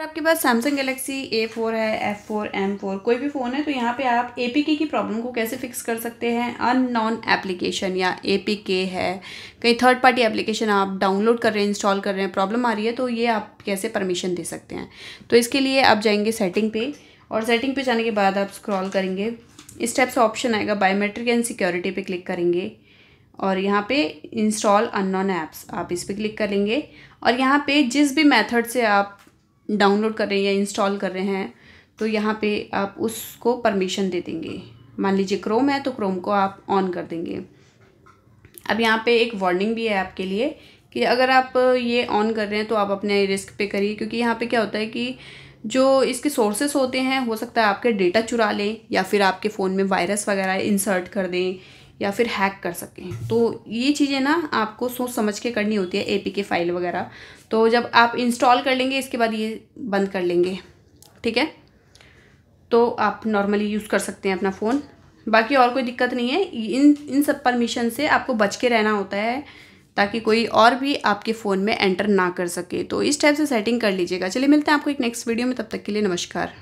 अगर आपके पास सैमसंग गैलेक्सी ए फोर है एफ फोर एम फोर कोई भी फ़ोन है तो यहाँ पे आप ए पी के की प्रॉब्लम को कैसे फिक्स कर सकते हैं अन नॉन एप्लीकेशन या ए पी के है कहीं थर्ड पार्टी एप्लीकेशन आप डाउनलोड कर रहे हैं इंस्टॉल कर रहे हैं प्रॉब्लम आ रही है तो ये आप कैसे परमिशन दे सकते हैं तो इसके लिए आप जाएंगे सेटिंग पे और सेटिंग पे जाने के बाद आप स्क्रॉल करेंगे इस टाइप से ऑप्शन आएगा बायोमेट्रिक एंड सिक्योरिटी पे क्लिक करेंगे और यहाँ पे इंस्टॉल अननोन ऐप्स आप इस पर क्लिक करेंगे और यहाँ पे जिस भी मेथड से आप डाउनलोड कर रहे हैं या इंस्टॉल कर रहे हैं तो यहाँ पे आप उसको परमिशन दे देंगे मान लीजिए क्रोम है तो क्रोम को आप ऑन कर देंगे अब यहाँ पे एक वार्निंग भी है आपके लिए कि अगर आप ये ऑन कर रहे हैं तो आप अपने रिस्क पे करिए क्योंकि यहाँ पे क्या होता है कि जो इसके सोर्सेस होते हैं हो सकता है आपके डेटा चुरा लें या फिर आपके फ़ोन में वायरस वगैरह इंसर्ट कर दें या फिर हैक कर सकें तो ये चीज़ें ना आपको सोच समझ के करनी होती है ए पी के फाइल वगैरह तो जब आप इंस्टॉल कर लेंगे इसके बाद ये बंद कर लेंगे ठीक है तो आप नॉर्मली यूज़ कर सकते हैं अपना फ़ोन बाकी और कोई दिक्कत नहीं है इन इन सब परमिशन से आपको बच के रहना होता है ताकि कोई और भी आपके फ़ोन में एंटर ना कर सके तो इस टाइप से सेटिंग कर लीजिएगा चलिए मिलते हैं आपको एक नेक्स्ट वीडियो में तब तक के लिए नमस्कार